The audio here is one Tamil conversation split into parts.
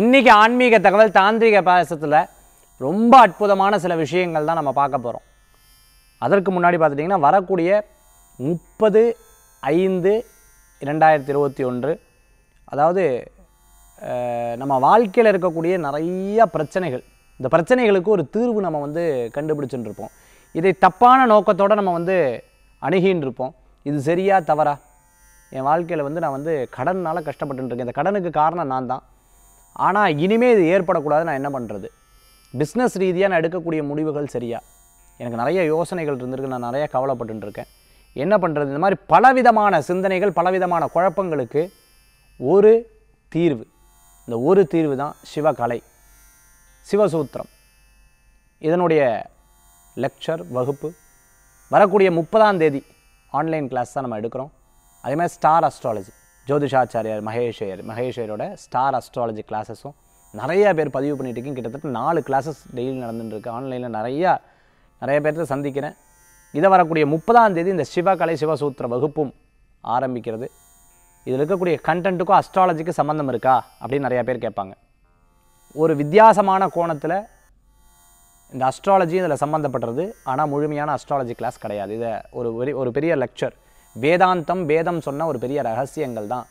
இன்றைக்கி ஆன்மீக தகவல் தாந்திரிக பாசத்தில் ரொம்ப அற்புதமான சில விஷயங்கள் தான் நம்ம பார்க்க போகிறோம் அதற்கு முன்னாடி பார்த்துட்டிங்கன்னா வரக்கூடிய முப்பது ஐந்து இரண்டாயிரத்தி இருபத்தி ஒன்று அதாவது நம்ம வாழ்க்கையில் இருக்கக்கூடிய நிறைய பிரச்சனைகள் இந்த பிரச்சனைகளுக்கு ஒரு தீர்வு நம்ம வந்து கண்டுபிடிச்சுட்டுருப்போம் இருப்போம் இதை தப்பான நோக்கத்தோடு நம்ம வந்து அணுகின்னு இருப்போம் இது சரியா தவறா என் வாழ்க்கையில் வந்து நான் வந்து கடனால் கஷ்டப்பட்டுருக்கேன் இந்த கடனுக்கு காரணம் நான் தான் ஆனால் இனிமேல் இது ஏற்படக்கூடாது நான் என்ன பண்ணுறது பிஸ்னஸ் ரீதியாக நான் எடுக்கக்கூடிய முடிவுகள் சரியா எனக்கு நிறைய யோசனைகள் இருந்திருக்கு நான் நிறையா கவலைப்பட்டுருக்கேன் என்ன பண்ணுறது இந்த மாதிரி பலவிதமான சிந்தனைகள் பலவிதமான குழப்பங்களுக்கு ஒரு தீர்வு இந்த ஒரு தீர்வு தான் சிவகலை சிவசூத்திரம் இதனுடைய லெக்சர் வகுப்பு வரக்கூடிய முப்பதாம் தேதி ஆன்லைன் கிளாஸ் தான் நம்ம எடுக்கிறோம் அதேமாதிரி ஸ்டார் அஸ்ட்ராலஜி ஜோதிஷாச்சாரியார் மகேஷையர் மகேஷையரோட ஸ்டார் அஸ்ட்ராலஜி கிளாஸஸும் நிறையா பேர் பதிவு பண்ணிட்டு இருக்கேன் கிட்டத்தட்ட நாலு கிளாஸஸ் டெய்லி நடந்துட்டுருக்கு ஆன்லைனில் நிறையா நிறைய பேர்த்த சந்திக்கிறேன் இதை வரக்கூடிய முப்பதாம் தேதி இந்த சிவகலை சிவசூத்திர வகுப்பும் ஆரம்பிக்கிறது இதில் இருக்கக்கூடிய கண்டென்ட்டுக்கும் அஸ்ட்ராலஜிக்கு சம்மந்தம் இருக்கா அப்படின்னு நிறையா பேர் கேட்பாங்க ஒரு வித்தியாசமான கோணத்தில் இந்த அஸ்ட்ராலஜி இதில் சம்மந்தப்படுறது ஆனால் முழுமையான அஸ்ட்ராலஜி கிளாஸ் கிடையாது இதை ஒரு ஒரு பெரிய லெக்சர் வேதாந்தம் வேதம் சொன்ன ஒரு பெரிய ரகசியங்கள் தான்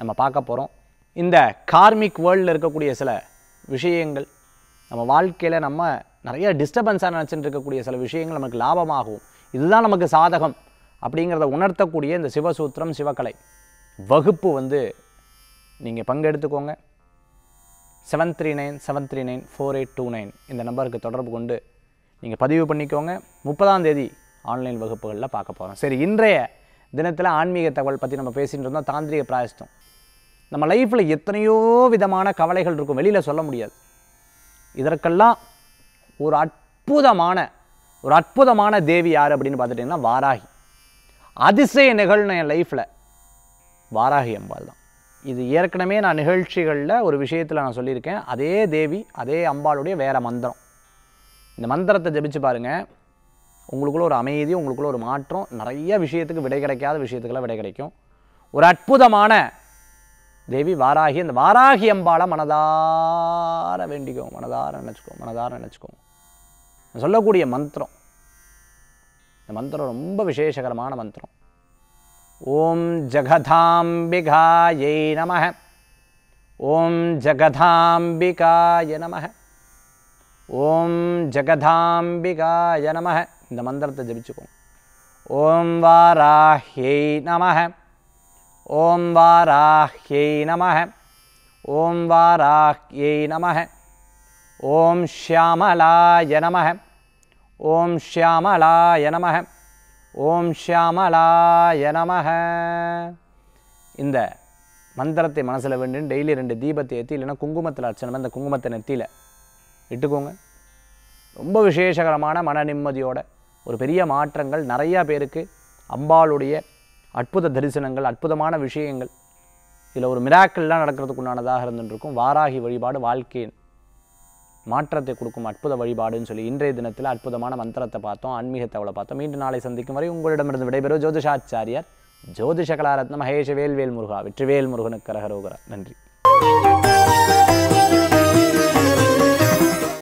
நம்ம பார்க்க போகிறோம் இந்த கார்மிக் வேர்ல்டில் இருக்கக்கூடிய சில விஷயங்கள் நம்ம வாழ்க்கையில் நம்ம நிறைய டிஸ்டர்பன்ஸாக நினச்சிட்டு இருக்கக்கூடிய சில விஷயங்கள் நமக்கு லாபமாகும் இதுதான் நமக்கு சாதகம் அப்படிங்கிறத உணர்த்தக்கூடிய இந்த சிவசூத்திரம் சிவகலை வகுப்பு வந்து நீங்கள் பங்கெடுத்துக்கோங்க seven three nine seven three nine four eight two nine இந்த நம்பருக்கு தொடர்பு கொண்டு நீங்கள் பதிவு பண்ணிக்கோங்க முப்பதாம் தேதி ஆன்லைன் வகுப்புகளில் பார்க்க போகிறோம் சரி இன்றைய தினத்தில் ஆன்மீக தகவல் பற்றி நம்ம பேசிகிட்டு இருந்தோம் தாந்திரிக பிராயஸ்தம் நம்ம லைஃப்பில் எத்தனையோ விதமான கவலைகள் இருக்கும் வெளியில் சொல்ல முடியாது இதற்கெல்லாம் ஒரு அற்புதமான ஒரு அற்புதமான தேவி யார் அப்படின்னு பார்த்துட்டிங்கன்னா வாராகி அதிசய நிகழ்ன என் லைஃப்பில் வாராகி அம்பாள் தான் இது ஏற்கனவே நான் நிகழ்ச்சிகளில் ஒரு விஷயத்தில் நான் சொல்லியிருக்கேன் அதே தேவி அதே அம்பாளுடைய வேறு மந்திரம் இந்த மந்திரத்தை ஜபிச்சு பாருங்கள் உங்களுக்குள்ள ஒரு அமைதி உங்களுக்குள்ள ஒரு மாற்றம் நிறைய விஷயத்துக்கு விடை கிடைக்காத விஷயத்துக்கெல்லாம் விடை கிடைக்கும் ஒரு அற்புதமான தேவி வாராகி அந்த வாராகி அம்பாளை மனதார வேண்டிக்கோ மனதார நினச்சிக்கோ மனதார நினச்சிக்கோ சொல்லக்கூடிய மந்திரம் இந்த மந்திரம் ரொம்ப விசேஷகரமான மந்திரம் ஓம் ஜகதாம்பிகாயை நம ஓம் ஜகதாம்பிகாய நமக ஓம் ஜெகதாம்பிகாய நம இந்த மந்திரத்தை ஜபிச்சுக்கோம் ஓம் வாராஹ்யை நம ஓம் வாராஹ்யை நம ஓம் வாராஹ்யை நம ஓம் ஷியாமலாய நம ஓம் ஷியாமலாய நம ஓம் ஷியாமலாய நம இந்த மந்திரத்தை மனசில் வேண்டும் டெய்லி ரெண்டு தீபத்தை ஏற்றி இல்லைன்னா குங்குமத்தில் அர்ச்சனை அந்த குங்குமத்தை நெத்தியில் இட்டுக்கோங்க ரொம்ப விசேஷகரமான மன நிம்மதியோட ஒரு பெரிய மாற்றங்கள் நிறையா பேருக்கு அம்பாளுடைய அற்புத தரிசனங்கள் அற்புதமான விஷயங்கள் இதில் ஒரு மிராக்கள்லாம் உண்டானதாக இருந்துருக்கும் வாராகி வழிபாடு வாழ்க்கையின் மாற்றத்தை கொடுக்கும் அற்புத வழிபாடுன்னு சொல்லி இன்றைய தினத்தில் அற்புதமான மந்திரத்தை பார்த்தோம் ஆன்மீகத்தை அவளை பார்த்தோம் மீண்டும் நாளை சந்திக்கும் வரை உங்களிடமிருந்து விடைபெறும் ஜோதிஷாச்சாரியார் ஜோதிஷ கலாரத்னம் மகேஷ வேல்வேல் முருகா வெற்றிவேல் முருகனுக்கு கரகரோகரா நன்றி